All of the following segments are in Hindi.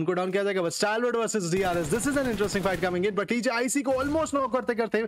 उनको डाउन किया जाएगा बस child versus D R S this is an interesting fight coming in but TJ IC को ऑलमोस्ट नॉक करते करते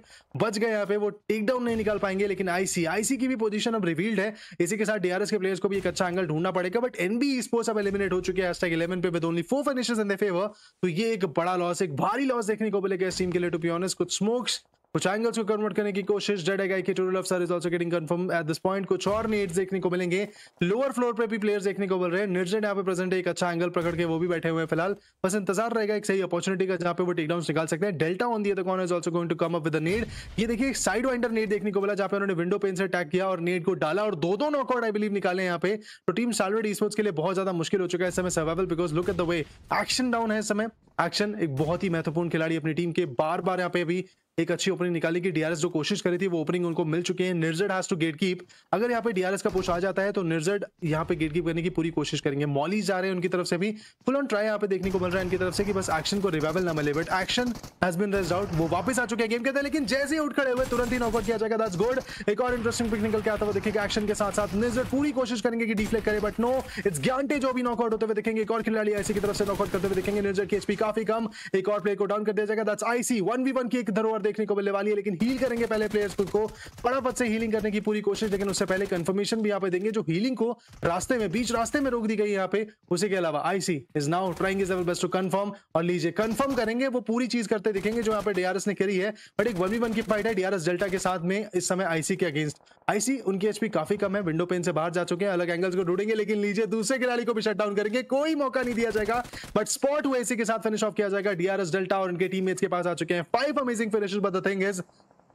बच गए यहाँ पे वो टेक डाउन नहीं निकाल पाएंगे लेकिन आईसी आईसी की भी पोजीशन अब रिवील्ड है इसी के साथ डीआरएस के प्लेयर्स को भी एक अच्छा एंगल ढूंढना पड़ेगा बट एनबी स्पोर्ट्स अब एलिमिनेट हो चुके हैं हैशटैग इलेवन पे with only four finishes in the favour तो ये एक बड़ा लॉस एक भारी लॉस देखने को मिलेगा इस टीम के लिए टू बी ऑनेस्ट कुछ स्मोक्स कुछ एंगल्स को कन्वर्ट करने की कोशिश डेड एगाई के off sir is also getting confirm at this point कुछ और नीड्स देखने को मिलेंगे लोअर फ्लोर पे भी प्लेयर्स देखने को मिल रहे हैं निर्जन यहाँ पे प्रेजेंट एक अच्छा एंगल पकड़ के वो भी बैठे हुए हैं फिलहाल बस इंतजार रहेगा एक सही अपॉर्चुनिटी का जहाँ पे वो टेकडाउन निकाल सकते हैं डेल्टा ऑन दिया con is also going to come up with need ये देखिए साइड वाइंडर नीड देखने को मिला जहाँ पे उन्होंने विंडो पेन से अटैक किया और नीड को डाला और दो दो नॉकआउट आई बिलीव निकाले यहाँ पे तो टीम सालवेड स्पोर्ट्स के लिए बहुत ज्यादा मुश्किल हो चुका है समय survival because look at the way action down है समय एक्शन एक बहुत ही महत्वपूर्ण खिलाड़ी अपनी टीम के बार बार यहाँ पे अभी एक अच्छी ओपनिंग निकाली कि डीआरएस जो कोशिश करी थी वो ओपनिंग उनको मिल चुके हैं निर्जेड हैज टू गेट कीप अगर यहाँ पे डीआरएस का पुश आ जाता है तो निर्जेड यहाँ पे गेट कीप करने की पूरी कोशिश करेंगे मॉलीज जा रहे हैं उनकी तरफ से भी फुल ऑन ट्राई यहाँ पे देखने को मिल रहा है इनकी तरफ से कि बस एक्शन को रिवाइवल ना मिले but action has been rest out वो वापस आ चुके हैं गेम के अंदर लेकिन जैसे ही उठ खड़े हुए तुरंत ही नॉकआउट किया जाएगा दस गुड एक और इंटरेस्टिंग पिक निकल के आता वो देखेंगे एक्शन के साथ साथ निर्जेड पूरी कोशिश करेंगे कि डिफ्लेक्ट करें बट नो इट्स ज्ञानटे जो भी नॉकआउट होते हुए देखेंगे एक और खिलाड़ी आईसी की तरफ से नॉकआउट करते हुए देखेंगे निर्जेड की एचपी काफी कम एक और प्लेयर को डाउन कर दिया जाएगा दैट्स आईसी वन वन की एक धरोहर देखने को मिलने वाली है लेकिन हील करेंगे पहले प्लेयर्स खुद को फटाफट से हीलिंग करने की पूरी कोशिश लेकिन उससे पहले कंफर्मेशन भी यहाँ पे देंगे जो हीलिंग को रास्ते में बीच रास्ते में रोक दी गई यहाँ पे उसी के अलावा IC is now trying is level best to confirm और लीजिए कन्फर्म करेंगे वो पूरी चीज करते दिखेंगे जो यहाँ पे डीआरएस ने करी है बट एक वन वन की फाइट है डीआरएस डेल्टा के साथ में इस समय आईसी के अगेंस्ट आईसी उनकी एचपी काफी कम है विंडो पेन से बाहर जा चुके हैं अलग एंगल्स को ढूंढेंगे लेकिन लीजिए दूसरे खिलाड़ी को भी शट डाउन करेंगे कोई मौका नहीं दिया जाएगा बट स्पॉट हुए इसी के साथ फिनिश ऑफ किया जाएगा डीआरएस डेल्टा और उनके टीममेट्स के पास आ चुके हैं five amazing finish finishes but the thing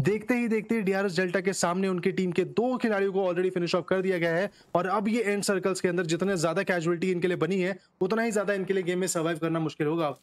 देखते ही देखते ही डीआरएस डेल्टा के सामने उनकी टीम के दो खिलाड़ियों को ऑलरेडी फिनिश ऑफ कर दिया गया है और अब ये एंड सर्कल्स के अंदर जितने ज्यादा कैजुअलिटी इनके लिए बनी है उतना ही ज्यादा इनके लिए गेम में सर्वाइव करना मुश्किल होगा